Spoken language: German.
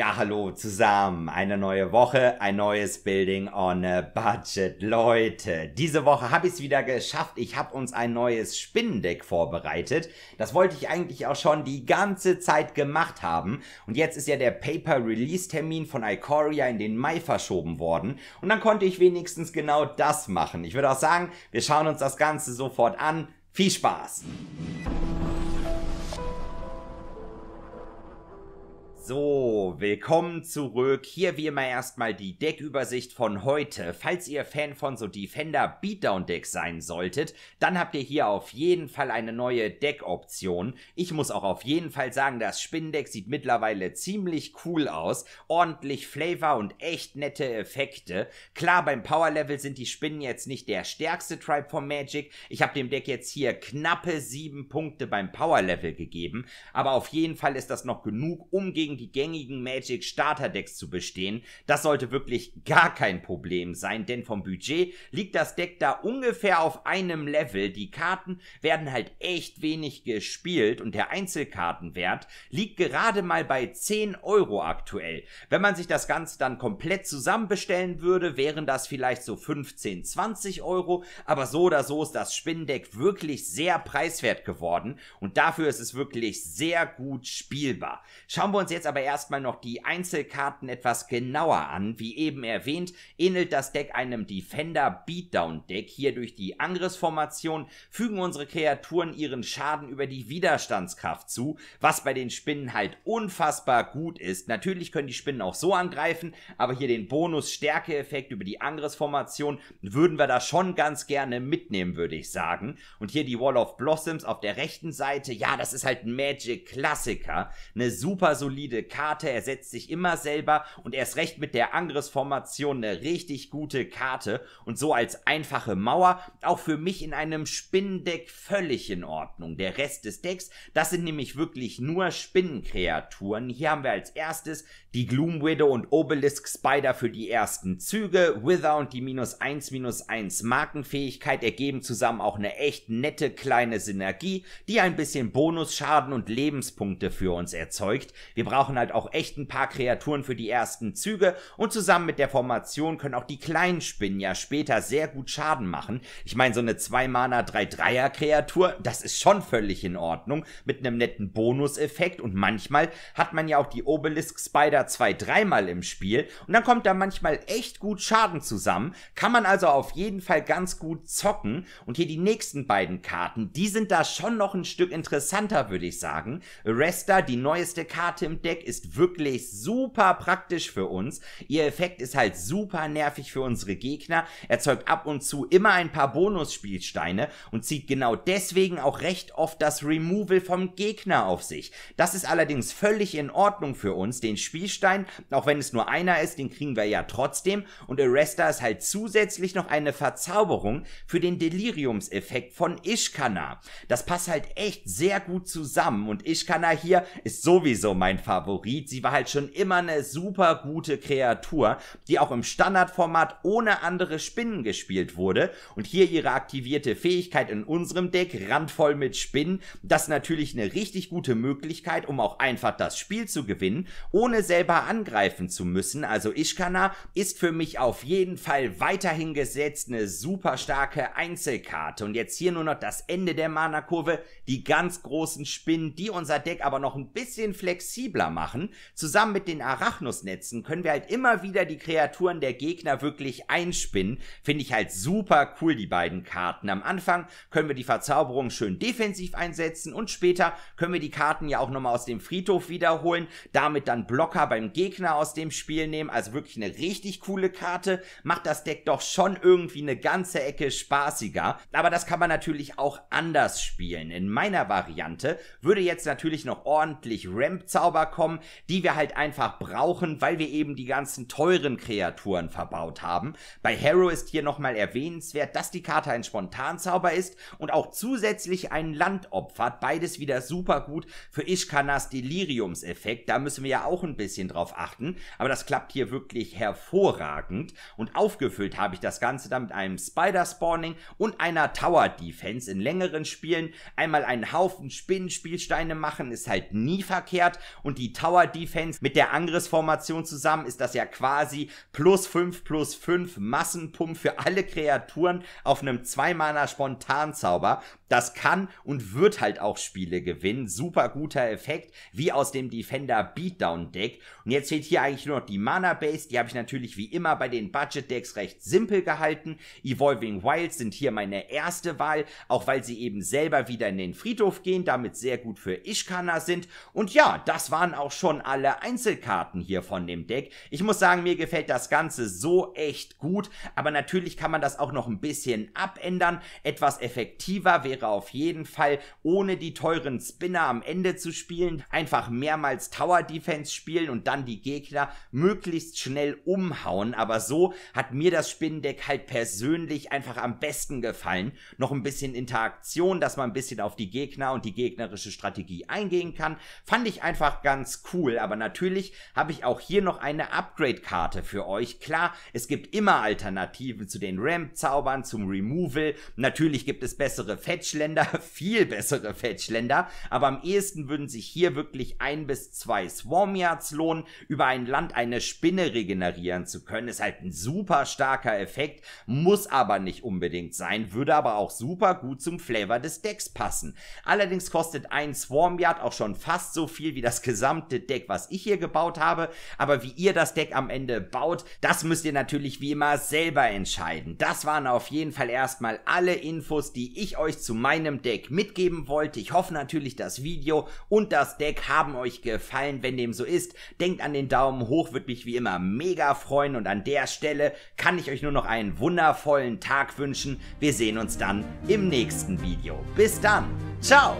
Ja, hallo zusammen. Eine neue Woche, ein neues Building on a Budget. Leute, diese Woche habe ich es wieder geschafft. Ich habe uns ein neues Spinnendeck vorbereitet. Das wollte ich eigentlich auch schon die ganze Zeit gemacht haben. Und jetzt ist ja der Paper-Release-Termin von Icoria in den Mai verschoben worden. Und dann konnte ich wenigstens genau das machen. Ich würde auch sagen, wir schauen uns das Ganze sofort an. Viel Spaß! So, willkommen zurück. Hier wie immer erstmal die Deckübersicht von heute. Falls ihr Fan von so Defender Beatdown Decks sein solltet, dann habt ihr hier auf jeden Fall eine neue Deckoption. Ich muss auch auf jeden Fall sagen, das Spinnendeck sieht mittlerweile ziemlich cool aus. Ordentlich Flavor und echt nette Effekte. Klar, beim Power Level sind die Spinnen jetzt nicht der stärkste Tribe von Magic. Ich habe dem Deck jetzt hier knappe sieben Punkte beim Power Level gegeben. Aber auf jeden Fall ist das noch genug, um gegen die gängigen Magic Starter Decks zu bestehen, das sollte wirklich gar kein Problem sein, denn vom Budget liegt das Deck da ungefähr auf einem Level. Die Karten werden halt echt wenig gespielt und der Einzelkartenwert liegt gerade mal bei 10 Euro aktuell. Wenn man sich das Ganze dann komplett zusammenbestellen würde, wären das vielleicht so 15, 20 Euro, aber so oder so ist das Spinnendeck wirklich sehr preiswert geworden und dafür ist es wirklich sehr gut spielbar. Schauen wir uns jetzt aber erstmal noch die Einzelkarten etwas genauer an. Wie eben erwähnt, ähnelt das Deck einem Defender Beatdown Deck. Hier durch die Angriffsformation fügen unsere Kreaturen ihren Schaden über die Widerstandskraft zu, was bei den Spinnen halt unfassbar gut ist. Natürlich können die Spinnen auch so angreifen, aber hier den Bonus Stärke-Effekt über die Angriffsformation würden wir da schon ganz gerne mitnehmen, würde ich sagen. Und hier die Wall of Blossoms auf der rechten Seite, ja, das ist halt ein Magic-Klassiker. Eine super solide Karte, Karte, er setzt sich immer selber und erst recht mit der Angriffsformation eine richtig gute Karte und so als einfache Mauer auch für mich in einem Spinnendeck völlig in Ordnung. Der Rest des Decks, das sind nämlich wirklich nur Spinnenkreaturen. Hier haben wir als erstes die Gloom Widow und Obelisk Spider für die ersten Züge, Wither und die minus 1 minus 1 Markenfähigkeit ergeben zusammen auch eine echt nette kleine Synergie, die ein bisschen Bonusschaden und Lebenspunkte für uns erzeugt. Wir brauchen halt auch echt echt ein paar Kreaturen für die ersten Züge und zusammen mit der Formation können auch die kleinen Spinnen ja später sehr gut Schaden machen. Ich meine, so eine 2-Mana 3 kreatur das ist schon völlig in Ordnung, mit einem netten Bonuseffekt und manchmal hat man ja auch die Obelisk Spider 2-3 im Spiel und dann kommt da manchmal echt gut Schaden zusammen, kann man also auf jeden Fall ganz gut zocken und hier die nächsten beiden Karten, die sind da schon noch ein Stück interessanter, würde ich sagen. Resta, die neueste Karte im Deck, ist wirklich wirklich super praktisch für uns. Ihr Effekt ist halt super nervig für unsere Gegner, erzeugt ab und zu immer ein paar Bonusspielsteine und zieht genau deswegen auch recht oft das Removal vom Gegner auf sich. Das ist allerdings völlig in Ordnung für uns. Den Spielstein, auch wenn es nur einer ist, den kriegen wir ja trotzdem. Und Arresta ist halt zusätzlich noch eine Verzauberung für den Deliriumseffekt von Ishkana. Das passt halt echt sehr gut zusammen und Ishkana hier ist sowieso mein Favorit. Sie sie war halt schon immer eine super gute Kreatur, die auch im Standardformat ohne andere Spinnen gespielt wurde. Und hier ihre aktivierte Fähigkeit in unserem Deck, randvoll mit Spinnen, das natürlich eine richtig gute Möglichkeit, um auch einfach das Spiel zu gewinnen, ohne selber angreifen zu müssen. Also Ishkana ist für mich auf jeden Fall weiterhin gesetzt, eine super starke Einzelkarte. Und jetzt hier nur noch das Ende der Mana-Kurve, die ganz großen Spinnen, die unser Deck aber noch ein bisschen flexibler machen, Zusammen mit den Arachnusnetzen können wir halt immer wieder die Kreaturen der Gegner wirklich einspinnen. Finde ich halt super cool, die beiden Karten. Am Anfang können wir die Verzauberung schön defensiv einsetzen und später können wir die Karten ja auch nochmal aus dem Friedhof wiederholen, damit dann Blocker beim Gegner aus dem Spiel nehmen. Also wirklich eine richtig coole Karte. Macht das Deck doch schon irgendwie eine ganze Ecke spaßiger. Aber das kann man natürlich auch anders spielen. In meiner Variante würde jetzt natürlich noch ordentlich Ramp-Zauber kommen, die die wir halt einfach brauchen, weil wir eben die ganzen teuren Kreaturen verbaut haben. Bei Harrow ist hier nochmal erwähnenswert, dass die Karte ein Spontanzauber ist und auch zusätzlich ein Land opfert. Beides wieder super gut für Ishkanas Deliriumseffekt. Da müssen wir ja auch ein bisschen drauf achten. Aber das klappt hier wirklich hervorragend. Und aufgefüllt habe ich das Ganze dann mit einem Spider-Spawning und einer Tower-Defense in längeren Spielen. Einmal einen Haufen Spinnenspielsteine machen ist halt nie verkehrt und die Tower-Defense Defense. Mit der Angriffsformation zusammen ist das ja quasi plus 5 plus 5 Massenpump für alle Kreaturen auf einem 2-Mana-Spontanzauber das kann und wird halt auch Spiele gewinnen. Super guter Effekt, wie aus dem Defender Beatdown Deck. Und jetzt fehlt hier eigentlich nur noch die Mana Base. Die habe ich natürlich wie immer bei den Budget Decks recht simpel gehalten. Evolving Wilds sind hier meine erste Wahl, auch weil sie eben selber wieder in den Friedhof gehen, damit sehr gut für Ishkana sind. Und ja, das waren auch schon alle Einzelkarten hier von dem Deck. Ich muss sagen, mir gefällt das Ganze so echt gut, aber natürlich kann man das auch noch ein bisschen abändern. Etwas effektiver wäre wäre auf jeden Fall, ohne die teuren Spinner am Ende zu spielen, einfach mehrmals Tower Defense spielen und dann die Gegner möglichst schnell umhauen. Aber so hat mir das Spinnendeck halt persönlich einfach am besten gefallen. Noch ein bisschen Interaktion, dass man ein bisschen auf die Gegner und die gegnerische Strategie eingehen kann. Fand ich einfach ganz cool. Aber natürlich habe ich auch hier noch eine Upgrade-Karte für euch. Klar, es gibt immer Alternativen zu den Ramp-Zaubern, zum Removal. Natürlich gibt es bessere Fetch Fetchländer viel bessere Fetchländer, aber am ehesten würden sich hier wirklich ein bis zwei Swarmiards lohnen. Über ein Land eine Spinne regenerieren zu können, ist halt ein super starker Effekt, muss aber nicht unbedingt sein, würde aber auch super gut zum Flavor des Decks passen. Allerdings kostet ein Swarmyard auch schon fast so viel wie das gesamte Deck, was ich hier gebaut habe, aber wie ihr das Deck am Ende baut, das müsst ihr natürlich wie immer selber entscheiden. Das waren auf jeden Fall erstmal alle Infos, die ich euch zum meinem Deck mitgeben wollt. Ich hoffe natürlich, das Video und das Deck haben euch gefallen. Wenn dem so ist, denkt an den Daumen hoch, würde mich wie immer mega freuen. Und an der Stelle kann ich euch nur noch einen wundervollen Tag wünschen. Wir sehen uns dann im nächsten Video. Bis dann. Ciao.